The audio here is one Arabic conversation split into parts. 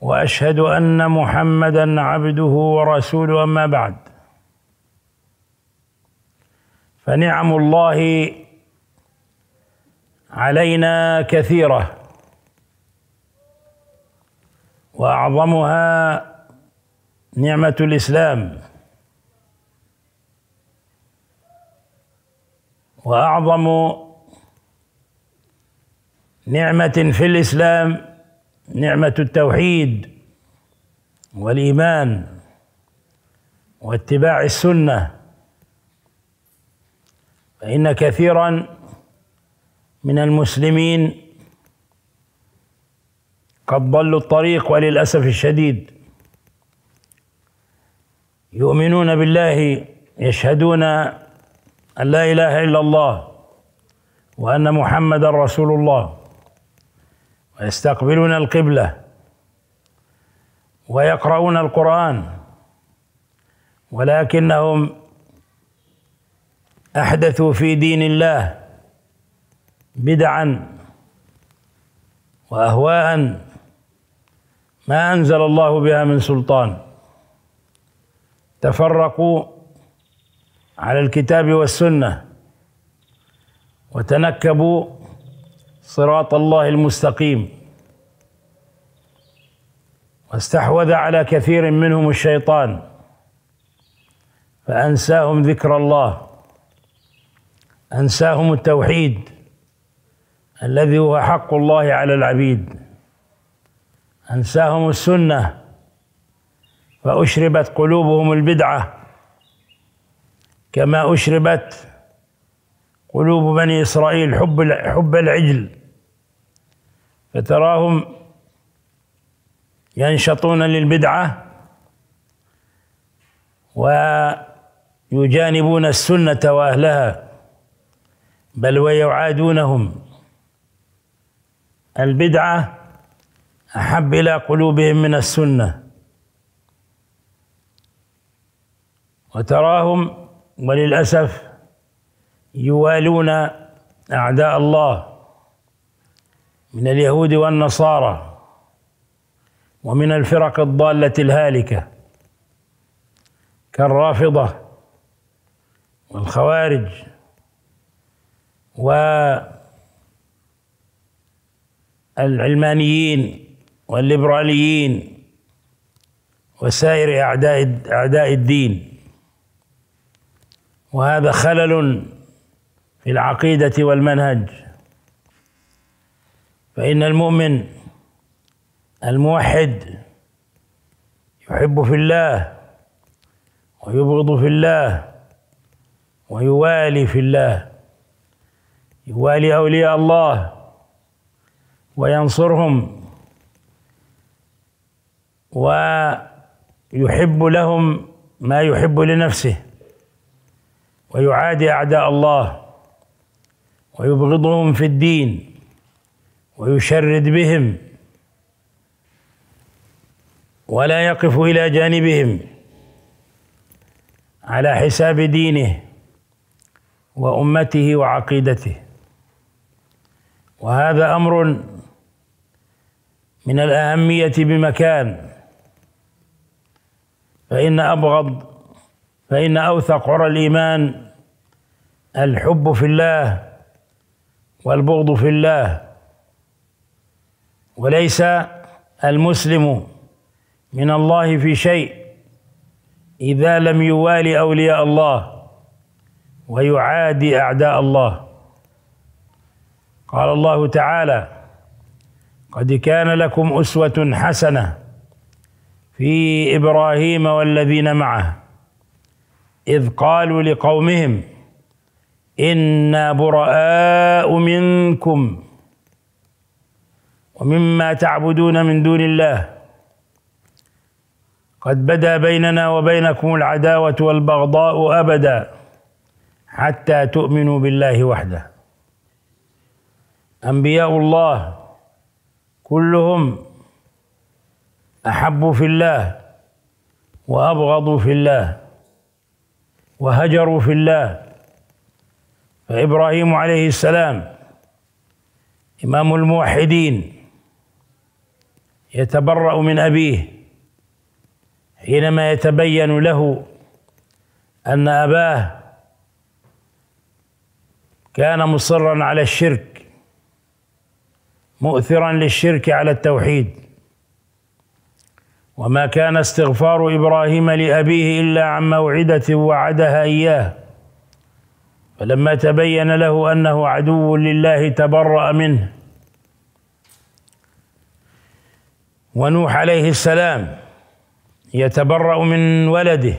واشهد ان محمدا عبده ورسوله اما بعد فنعم الله علينا كثيره واعظمها نعمه الاسلام واعظم نعمه في الاسلام نعمة التوحيد والإيمان واتباع السنة فإن كثيرا من المسلمين قد ضلوا الطريق وللأسف الشديد يؤمنون بالله يشهدون أن لا إله إلا الله وأن محمدا رسول الله ويستقبلون القبلة ويقرؤون القرآن ولكنهم أحدثوا في دين الله بدعا وأهواء ما أنزل الله بها من سلطان تفرقوا على الكتاب والسنة وتنكبوا صراط الله المستقيم واستحوذ على كثير منهم الشيطان فانساهم ذكر الله انساهم التوحيد الذي هو حق الله على العبيد انساهم السنه فاشربت قلوبهم البدعه كما اشربت قلوب بني اسرائيل حب حب العجل فتراهم ينشطون للبدعة ويجانبون السنة وأهلها بل ويعادونهم البدعة أحب إلى قلوبهم من السنة وتراهم وللأسف يوالون أعداء الله من اليهود والنصارى ومن الفرق الضالة الهالكة كالرافضة والخوارج والعلمانيين والليبراليين وسائر أعداء أعداء الدين وهذا خلل في العقيدة والمنهج فإن المؤمن الموحد يحب في الله ويبغض في الله ويوالي في الله يوالي أولياء الله وينصرهم ويحب لهم ما يحب لنفسه ويعادي أعداء الله ويبغضهم في الدين ويشرد بهم ولا يقف الى جانبهم على حساب دينه وامته وعقيدته وهذا امر من الاهميه بمكان فان ابغض فان اوثق عرى الايمان الحب في الله والبغض في الله وليس المسلم من الله في شيء إذا لم يوالي أولياء الله ويعادي أعداء الله قال الله تعالى قد كان لكم أسوة حسنة في إبراهيم والذين معه إذ قالوا لقومهم إنا براء منكم ومما تعبدون من دون الله قد بدا بيننا وبينكم العداوه والبغضاء ابدا حتى تؤمنوا بالله وحده انبياء الله كلهم احبوا في الله وابغضوا في الله وهجروا في الله فابراهيم عليه السلام امام الموحدين يتبرأ من أبيه حينما يتبين له أن أباه كان مصرا على الشرك مؤثرا للشرك على التوحيد وما كان استغفار ابراهيم لابيه الا عن موعده وعدها اياه فلما تبين له انه عدو لله تبرا منه ونوح عليه السلام يتبرأ من ولده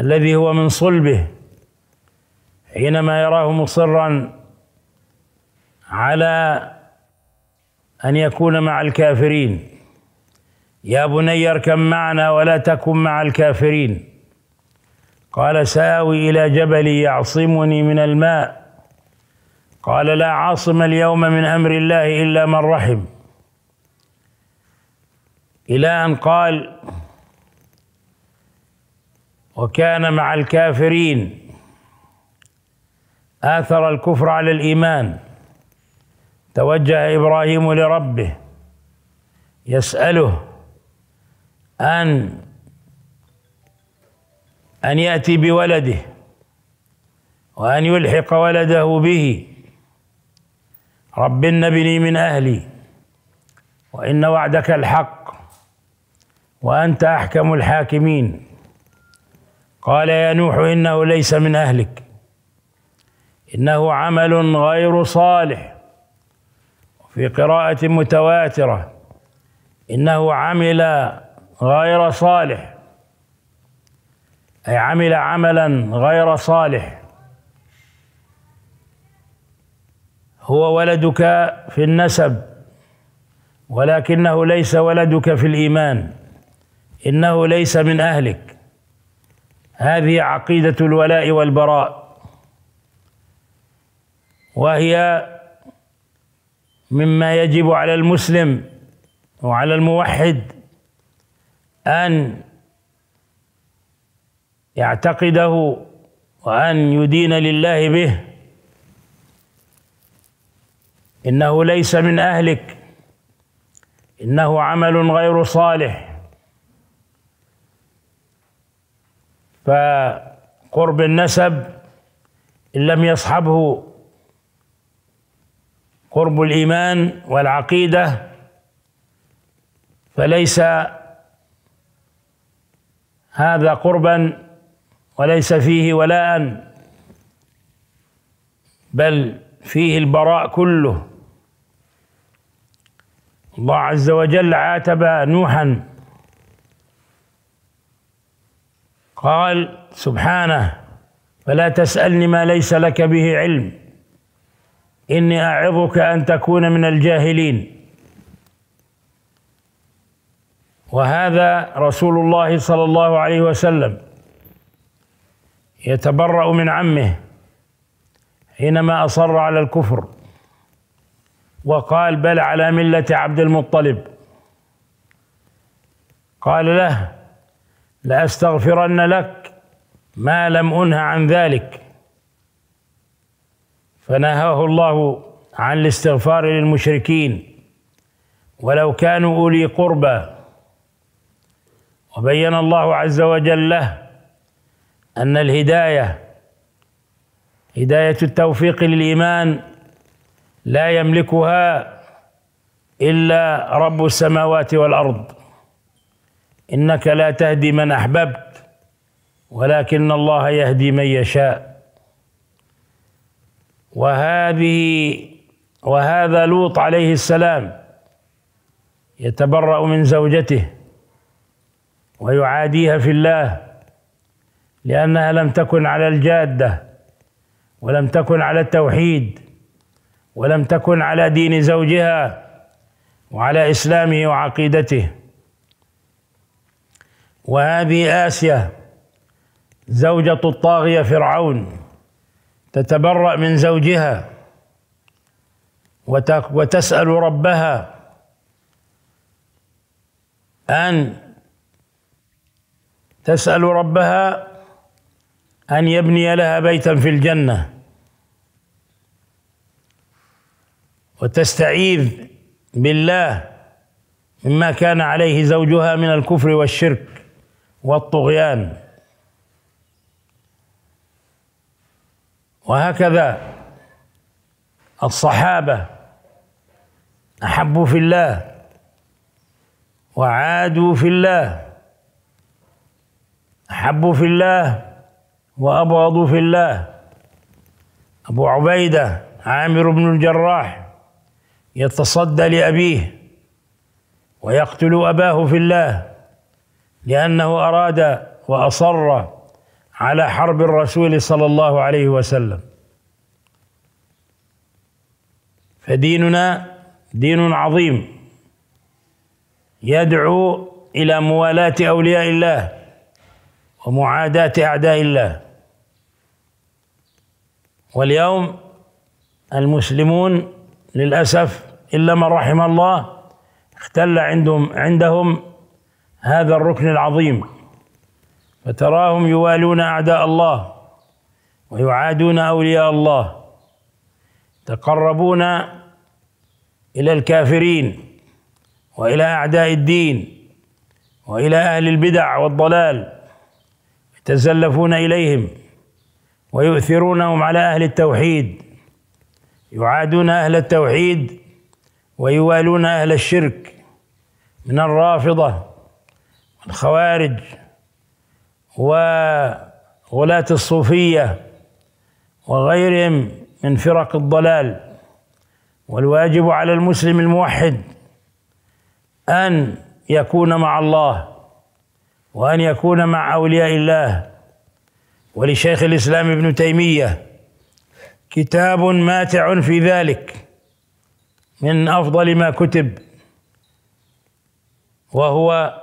الذي هو من صلبه حينما يراه مصرا على أن يكون مع الكافرين يا بني اركب معنا ولا تكن مع الكافرين قال ساوي إلى جبل يعصمني من الماء قال لا عاصم اليوم من أمر الله إلا من رحم إلى أن قال وكان مع الكافرين آثر الكفر على الإيمان توجه إبراهيم لربه يسأله أن أن يأتي بولده وأن يلحق ولده به رب النبني من أهلي وإن وعدك الحق وأنت أحكم الحاكمين قال يا نوح إنه ليس من أهلك إنه عمل غير صالح في قراءة متواترة إنه عمل غير صالح أي عمل عملا غير صالح هو ولدك في النسب ولكنه ليس ولدك في الإيمان انه ليس من اهلك هذه عقيده الولاء والبراء وهي مما يجب على المسلم وعلى الموحد ان يعتقده وان يدين لله به انه ليس من اهلك انه عمل غير صالح فقرب النسب إن لم يصحبه قرب الإيمان والعقيدة فليس هذا قربا وليس فيه ولاء بل فيه البراء كله الله عز وجل عاتب نوحا قال سبحانه فلا تسألني ما ليس لك به علم إني أعظك أن تكون من الجاهلين وهذا رسول الله صلى الله عليه وسلم يتبرأ من عمه حينما أصر على الكفر وقال بل على ملة عبد المطلب قال له لأستغفرن لك ما لم أنه عن ذلك فنهاه الله عن الاستغفار للمشركين ولو كانوا أولي قربى وبين الله عز وجل له أن الهداية هداية التوفيق للإيمان لا يملكها إلا رب السماوات والأرض انك لا تهدي من احببت ولكن الله يهدي من يشاء وهذه وهذا لوط عليه السلام يتبرأ من زوجته ويعاديها في الله لأنها لم تكن على الجادة ولم تكن على التوحيد ولم تكن على دين زوجها وعلى إسلامه وعقيدته وهذه آسيا زوجة الطاغية فرعون تتبرأ من زوجها وتسأل ربها أن تسأل ربها أن يبني لها بيتا في الجنة وتستعيذ بالله مما كان عليه زوجها من الكفر والشرك والطغيان وهكذا الصحابه احبوا في الله وعادوا في الله احبوا في الله وابغضوا في الله ابو عبيده عامر بن الجراح يتصدى لابيه ويقتل اباه في الله لأنه أراد وأصر على حرب الرسول صلى الله عليه وسلم فديننا دين عظيم يدعو إلى موالاة أولياء الله ومعاداة أعداء الله واليوم المسلمون للأسف إلا من رحم الله اختل عندهم عندهم هذا الركن العظيم فتراهم يوالون اعداء الله ويعادون اولياء الله تقربون الى الكافرين والى اعداء الدين والى اهل البدع والضلال يتزلفون اليهم ويؤثرونهم على اهل التوحيد يعادون اهل التوحيد ويوالون اهل الشرك من الرافضه الخوارج وغلاة الصوفية وغيرهم من فرق الضلال والواجب على المسلم الموحد أن يكون مع الله وأن يكون مع أولياء الله ولشيخ الإسلام ابن تيمية كتاب ماتع في ذلك من أفضل ما كتب وهو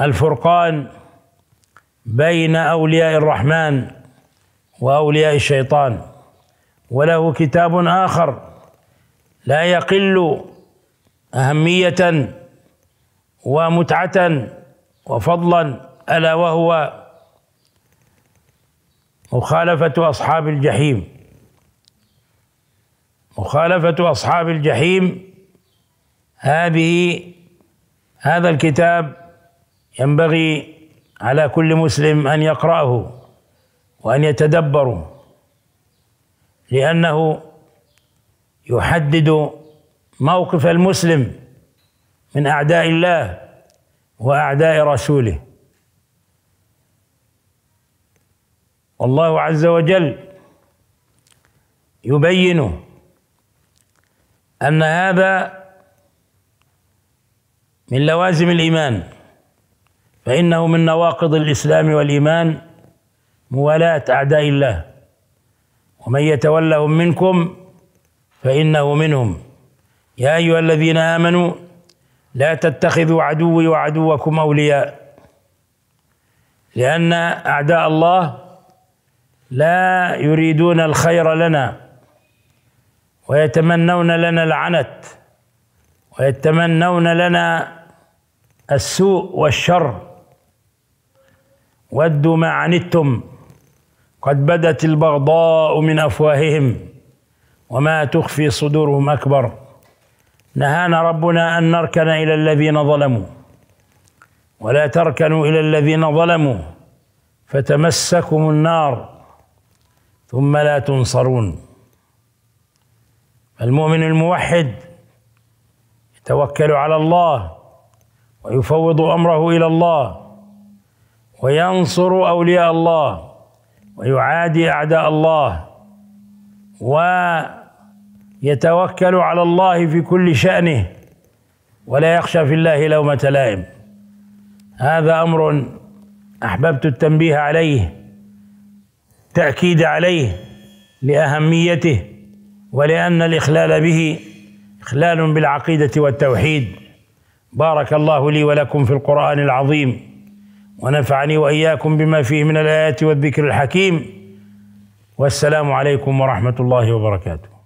الفرقان بين اولياء الرحمن واولياء الشيطان وله كتاب اخر لا يقل اهميه ومتعه وفضلا الا وهو مخالفه اصحاب الجحيم مخالفه اصحاب الجحيم هذه هذا الكتاب ينبغي على كل مسلم ان يقراه وان يتدبره لانه يحدد موقف المسلم من اعداء الله واعداء رسوله والله عز وجل يبين ان هذا من لوازم الايمان فإنه من نواقض الإسلام والإيمان موالاة أعداء الله ومن يتولهم منكم فإنه منهم يا أيها الذين آمنوا لا تتخذوا عدوي وعدوكم أولياء لأن أعداء الله لا يريدون الخير لنا ويتمنون لنا العنت ويتمنون لنا السوء والشر ودوا ما عنتم قد بدت البغضاء من افواههم وما تخفي صدورهم اكبر نهانا ربنا ان نركن الى الذين ظلموا ولا تركنوا الى الذين ظلموا فتمسكم النار ثم لا تنصرون المؤمن الموحد يتوكل على الله ويفوض امره الى الله وينصر أولياء الله ويعادي أعداء الله ويتوكل على الله في كل شأنه ولا يخشى في الله لومة لائم هذا أمر أحببت التنبيه عليه تأكيد عليه لأهميته ولأن الإخلال به إخلال بالعقيدة والتوحيد بارك الله لي ولكم في القرآن العظيم ونفعني واياكم بما فيه من الايات والذكر الحكيم والسلام عليكم ورحمه الله وبركاته